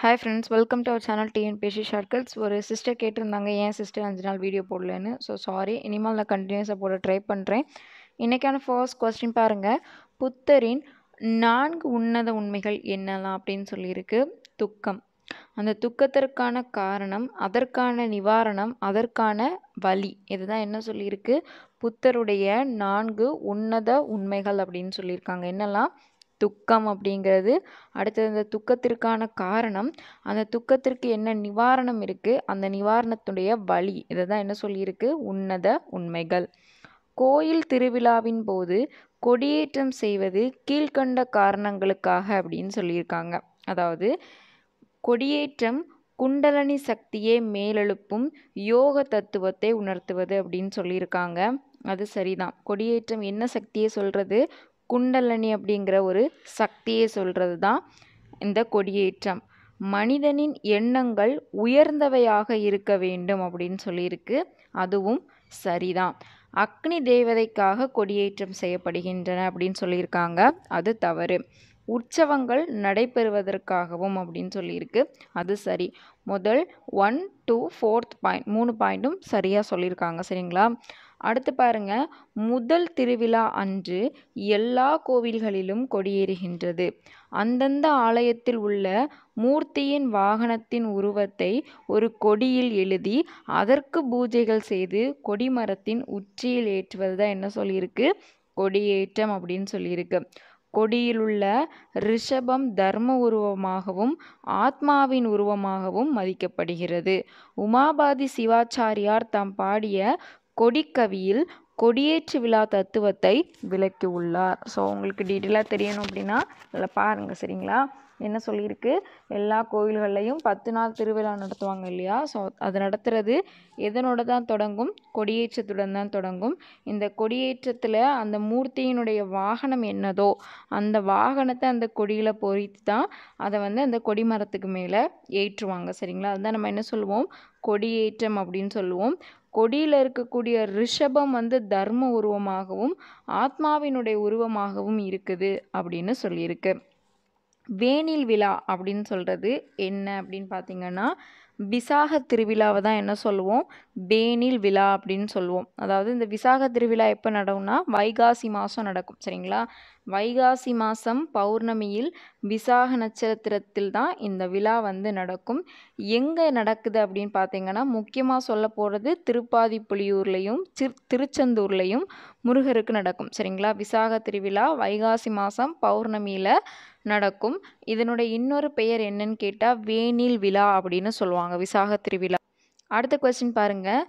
hi friends welcome to our channel TNPSC circles ஒரு sister கேட்டிருந்தாங்க ஏன் சிஸ்டர் அஞ்சு நாள் வீடியோ போடலன்னு ஸோ சாரி இனிமேல் நான் கண்டினியூஸாக போட ட்ரை பண்ணுறேன் இன்றைக்கான ஃபர்ஸ்ட் கொஸ்டின் பாருங்கள் புத்தரின் நான்கு உன்னத உண்மைகள் என்னலாம் அப்படின்னு சொல்லியிருக்கு துக்கம் அந்த துக்கத்திற்கான காரணம் அதற்கான நிவாரணம் அதற்கான வழி இதுதான் என்ன சொல்லியிருக்கு புத்தருடைய நான்கு உன்னத உண்மைகள் அப்படின்னு சொல்லியிருக்காங்க என்னெல்லாம் துக்கம் அப்படிங்கிறது அடுத்தது அந்த துக்கத்திற்கான காரணம் அந்த துக்கத்திற்கு என்ன நிவாரணம் இருக்குது அந்த நிவாரணத்துடைய வழி இதை தான் என்ன சொல்லியிருக்கு உன்னத உண்மைகள் கோயில் திருவிழாவின் போது கொடியேற்றம் செய்வது கீழ்கண்ட காரணங்களுக்காக அப்படின்னு சொல்லியிருக்காங்க அதாவது கொடியேற்றம் குண்டலனி சக்தியை மேலெழுப்பும் யோக தத்துவத்தை உணர்த்துவது அப்படின்னு சொல்லியிருக்காங்க அது சரிதான் கொடியேற்றம் என்ன சக்தியை சொல்கிறது குண்டலனி அப்படிங்கிற ஒரு சக்தியை சொல்கிறது தான் இந்த கொடியேற்றம் மனிதனின் எண்ணங்கள் உயர்ந்தவையாக இருக்க வேண்டும் அப்படின்னு சொல்லியிருக்கு அதுவும் சரிதான் அக்னி தேவதைக்காக கொடியேற்றம் செய்யப்படுகின்றன அப்படின்னு சொல்லியிருக்காங்க அது தவறு உற்சவங்கள் நடைபெறுவதற்காகவும் அப்படின்னு சொல்லியிருக்கு அது சரி முதல் ஒன் டூ ஃபோர்த் பாயிண்ட் மூணு பாயிண்ட்டும் சரியாக சொல்லியிருக்காங்க சரிங்களா அடுத்து பாருங்க முதல் திருவிழா அன்று எல்லா கோவில்களிலும் கொடியேறுகின்றது அந்தந்த ஆலயத்தில் உள்ள மூர்த்தியின் வாகனத்தின் உருவத்தை ஒரு கொடியில் எழுதி அதற்கு பூஜைகள் செய்து கொடிமரத்தின் உச்சியில் ஏற்றுவது தான் என்ன சொல்லியிருக்கு கொடியேற்றம் அப்படின்னு சொல்லியிருக்கு கொடியிலுள்ள ரிஷபம் தர்ம உருவமாகவும் ஆத்மாவின் உருவமாகவும் மதிக்கப்படுகிறது உமாபாதி சிவாச்சாரியார் தாம் பாடிய கொடிக்கவியில் கொடியேற்று விழா தத்துவத்தை விளக்கி உள்ளார் ஸோ உங்களுக்கு டீட்டெயிலாக தெரியணும் அப்படின்னா இதில் பாருங்கள் சரிங்களா என்ன சொல்லியிருக்கு எல்லா கோயில்கள்லையும் பத்து நாள் திருவிழா நடத்துவாங்க இல்லையா ஸோ அது நடத்துகிறது எதனோட தான் தொடங்கும் கொடியேற்றத்துடன் தான் தொடங்கும் இந்த கொடியேற்றத்தில் அந்த மூர்த்தியினுடைய வாகனம் என்னதோ அந்த வாகனத்தை அந்த கொடியில் பொறித்து தான் அதை வந்து அந்த கொடிமரத்துக்கு மேலே ஏற்றுவாங்க சரிங்களா அதுதான் நம்ம என்ன சொல்லுவோம் கொடியேற்றம் அப்படின்னு சொல்லுவோம் கொடியில் இருக்கக்கூடிய ரிஷபம் வந்து தர்ம உருவமாகவும் ஆத்மாவினுடைய உருவமாகவும் இருக்குது அப்படின்னு சொல்லியிருக்கு வேனில் விழா அப்படின்னு சொல்கிறது என்ன அப்படின்னு பார்த்தீங்கன்னா விசாக திருவிழாவை தான் என்ன சொல்லுவோம் பேனில் விழா அப்படின்னு சொல்லுவோம் அதாவது இந்த விசாக திருவிழா எப்போ நடக்கும்னா வைகாசி மாதம் நடக்கும் சரிங்களா வைகாசி மாதம் பௌர்ணமியில் விசாக நட்சத்திரத்தில் தான் இந்த விழா வந்து நடக்கும் எங்கே நடக்குது அப்படின்னு பார்த்தீங்கன்னா முக்கியமாக சொல்ல போகிறது திருப்பாதிப்புலியூர்லேயும் திரு திருச்செந்தூர்லேயும் முருகருக்கு நடக்கும் சரிங்களா விசாக திருவிழா வைகாசி மாதம் பௌர்ணமியில் நடக்கும் இதனுடைய இன்னொரு பெயர் என்னன்னு கேட்டால் வேணில் விழா அப்படின்னு சொல்லுவாங்க விசாக திருவிழா அடுத்த கொஸ்டின் பாருங்கள்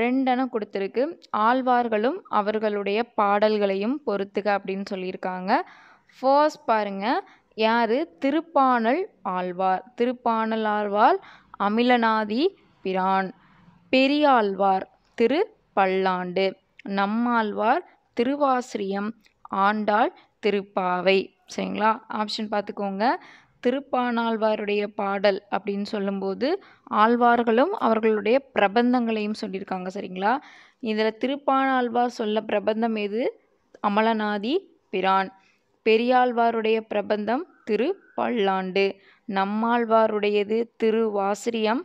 ரெண்டென கொடுத்துருக்கு ஆழ்வார்களும் அவர்களுடைய பாடல்களையும் பொறுத்துக அப்படின்னு சொல்லியிருக்காங்க ஃபர்ஸ்ட் பாருங்கள் யார் திருப்பானல் ஆழ்வார் திருப்பானல் ஆழ்வார் அமிலநாதி பிரான் பெரியாழ்வார் திரு பல்லாண்டு நம்மாழ்வார் திருவாசிரியம் ஆண்டாள் திருப்பாவை சரிங்களா ஆப்ஷன் பார்த்துக்கோங்க திருப்பானாழ்வாருடைய பாடல் அப்படின்னு சொல்லும்போது ஆழ்வார்களும் அவர்களுடைய பிரபந்தங்களையும் சொல்லியிருக்காங்க சரிங்களா இதில் திருப்பாணாழ்வார் சொல்ல பிரபந்தம் எது அமலநாதி பிரான் பெரியாழ்வாருடைய பிரபந்தம் திரு பல்லாண்டு நம்மாழ்வாருடையது திருவாசிரியம்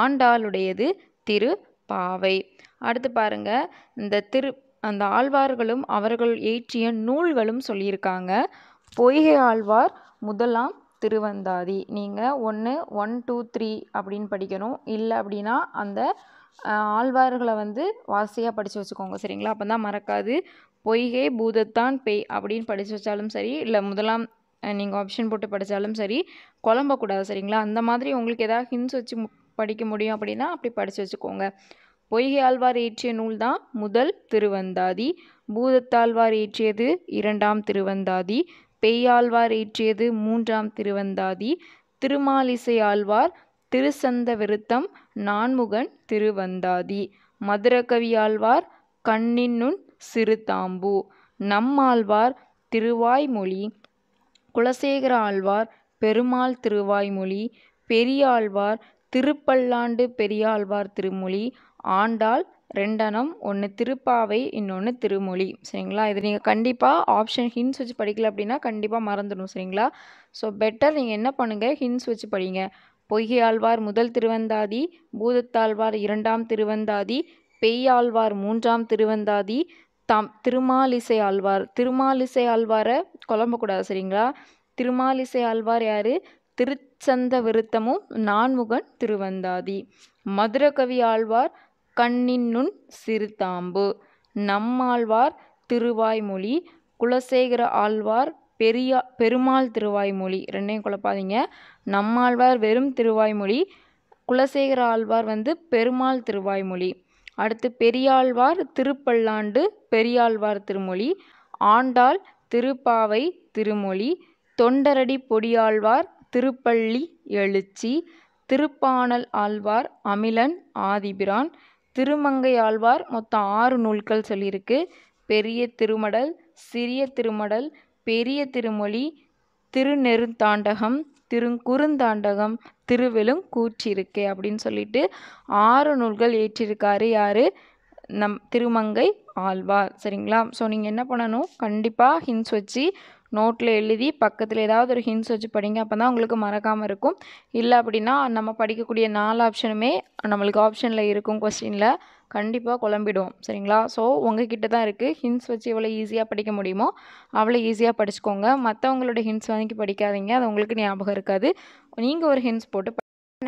ஆண்டாளுடையது திரு பாவை அடுத்து பாருங்கள் இந்த திரு அந்த ஆழ்வார்களும் அவர்கள் ஏற்றிய நூல்களும் சொல்லியிருக்காங்க பொய்கை ஆழ்வார் முதலாம் திருவந்தாதி நீங்கள் ஒன்று ஒன் டூ த்ரீ அப்படின்னு படிக்கணும் இல்லை அப்படின்னா அந்த ஆழ்வார்களை வந்து வாசியாக படித்து வச்சுக்கோங்க சரிங்களா அப்போ தான் மறக்காது பொய்கை பூதத்தான் பேய் அப்படின்னு படித்து வச்சாலும் சரி இல்லை முதலாம் நீங்கள் ஆப்ஷன் போட்டு படித்தாலும் சரி குழம்பக்கூடாது சரிங்களா அந்த மாதிரி உங்களுக்கு எதாவது ஹின்ஸ் வச்சு படிக்க முடியும் அப்படின்னா அப்படி படித்து வச்சுக்கோங்க பொய்கை ஆழ்வார் இயற்றிய நூல் தான் முதல் திருவந்தாதி பூதத்தாழ்வார் இயற்றியது இரண்டாம் திருவந்தாதி பெய்யாழ்வார் இயற்றியது மூன்றாம் திருவந்தாதி திருமாலிசை ஆழ்வார் திருசந்த விருத்தம் நான்முகன் திருவந்தாதி மதுரகவி ஆழ்வார் கண்ணின்னுன் சிறுதாம்பு நம்மாழ்வார் திருவாய்மொழி குலசேகர ஆழ்வார் பெருமாள் திருவாய்மொழி பெரியாழ்வார் திருப்பல்லாண்டு பெரியாழ்வார் திருமொழி ஆண்டாள் ரெண்டனம் ஒன்று திருப்பாவை இன்னொன்று திருமொழி சரிங்களா இது நீங்கள் கண்டிப்பாக ஆப்ஷன் ஹின்ஸ் வச்சு படிக்கல அப்படின்னா கண்டிப்பாக மறந்துடும் சரிங்களா ஸோ பெட்டர் நீங்கள் என்ன பண்ணுங்கள் ஹின்ஸ் வச்சு படிங்க பொய்கையாழ்வார் முதல் திருவந்தாதி பூதத்தாழ்வார் இரண்டாம் திருவந்தாதி பெய்யாழ்வார் மூன்றாம் திருவந்தாதி தாம் திருமாலிசை ஆழ்வார் திருமாலிசை ஆழ்வாரை குழம்பக்கூடாது சரிங்களா திருமாலிசை ஆழ்வார் யார் திருச்சந்த விருத்தமும் நான்முகன் திருவந்தாதி மதுரகவி ஆழ்வார் கண்ணின்னுண் சிறுதாம்பு நம்மாழ்வார் திருவாய்மொழி குலசேகர ஆழ்வார் பெரியா பெருமாள் திருவாய்மொழி ரெண்டையும் குழப்பாதீங்க நம்மாழ்வார் வெறும் திருவாய்மொழி குலசேகர ஆழ்வார் வந்து பெருமாள் திருவாய்மொழி அடுத்து பெரியாழ்வார் திருப்பல்லாண்டு பெரியாழ்வார் திருமொழி ஆண்டாள் திருப்பாவை திருமொழி தொண்டரடி பொடியாழ்வார் திருப்பள்ளி எழுச்சி திருப்பாணல் ஆழ்வார் அமிலன் ஆதிபிரான் திருமங்கை ஆழ்வார் மொத்தம் ஆறு நூல்கள் சொல்லியிருக்கு பெரிய திருமடல் சிறிய திருமடல் பெரிய திருமொழி திருநெருந்தாண்டகம் திருக்குறுந்தாண்டகம் திருவெலும் கூற்றிருக்கே அப்படின்னு சொல்லிட்டு ஆறு நூல்கள் ஏற்றிருக்காரு யார் நம் திருமங்கை ஆழ்வார் சரிங்களா ஸோ நீங்கள் என்ன பண்ணணும் கண்டிப்பாக ஹின்ஸ் வச்சு நோட்டில் எழுதி பக்கத்தில் ஏதாவது ஒரு ஹிண்ட்ஸ் வச்சு படிங்க அப்போ தான் உங்களுக்கு மறக்காமல் இருக்கும் இல்லை அப்படின்னா நம்ம படிக்கக்கூடிய நாலு ஆப்ஷனுமே நம்மளுக்கு ஆப்ஷனில் இருக்கும் கொஸ்டினில் கண்டிப்பாக குழம்பிடுவோம் சரிங்களா ஸோ உங்கள் கிட்ட தான் இருக்குது ஹிண்ட்ஸ் வச்சு எவ்வளோ ஈஸியாக படிக்க முடியுமோ அவ்வளோ ஈஸியாக படிச்சுக்கோங்க மற்றவங்களோட ஹிண்ட்ஸ் வாங்கி படிக்காதீங்க அது உங்களுக்கு ஞாபகம் இருக்காது நீங்கள் ஒரு ஹிண்ட்ஸ் போட்டு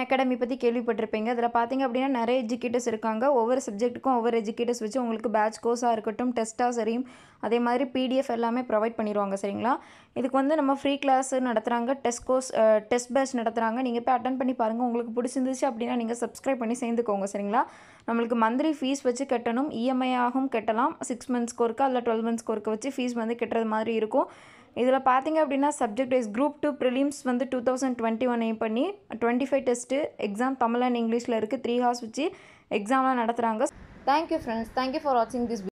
அகாடமி பற்றி கேள்விப்பட்டிருப்பீங்க அதில் பார்த்தீங்க அப்படின்னா நிறைய எஜுகேட்டர்ஸ் இருக்காங்க ஒவ்வொரு சப்ஜெக்ட்டுக்கும் ஒவ்வொரு எஜுகேட்டர்ஸ் வச்சு உங்களுக்கு பேட்ச் கோர்ஸாக இருக்கட்டும் டெஸ்ட்டாக சரியும் அதே மாதிரி பிடிஎஃப் எல்லாமே ப்ரொவைட் பண்ணிடுவாங்க சரிங்களா இதுக்கு வந்து நம்ம ஃப்ரீ கிளாஸ் நடத்துகிறாங்க டெஸ்ட் கோர்ஸ் டெஸ்ட் பேட்ச் நடத்துகிறாங்க நீங்கள் போய் அட்டன் பண்ணி பாருங்கள் உங்களுக்கு பிடிச்சிருந்துச்சு அப்படின்னா நீங்கள் சப்ஸ்கிரைப் பண்ணி சேர்ந்துக்கோங்க சரிங்களா நம்மளுக்கு மந்த்லி ஃபீஸ் வச்சு கட்டணும் இஎம்ஐ e ஆகும் கட்டலாம் சிக்ஸ் மந்த்ஸ்க்கு ஒருக்கா இல்லை டுவெல் மந்த்ஸ்க்கு ஒருக்க வச்சு ஃபீஸ் வந்து கட்டுறது மாதிரி இருக்கும் இதில் பார்த்தீங்க அப்படின்னா subject wise group two prelims வந்து டூ தௌசண்ட் டுவெண்ட்டி ஒன் ஏம் பண்ணி twenty five test exam Tamil and இங்கிலீஷில் இருக்குது த்ரீ ஹார்ஸ் வச்சு எக்ஸாம்லாம் நடத்துகிறாங்க தேங்க்யூ ஃப்ரெண்ட்ஸ் தேங்க்யூ ஃபார் வாட்சிங் திஸ்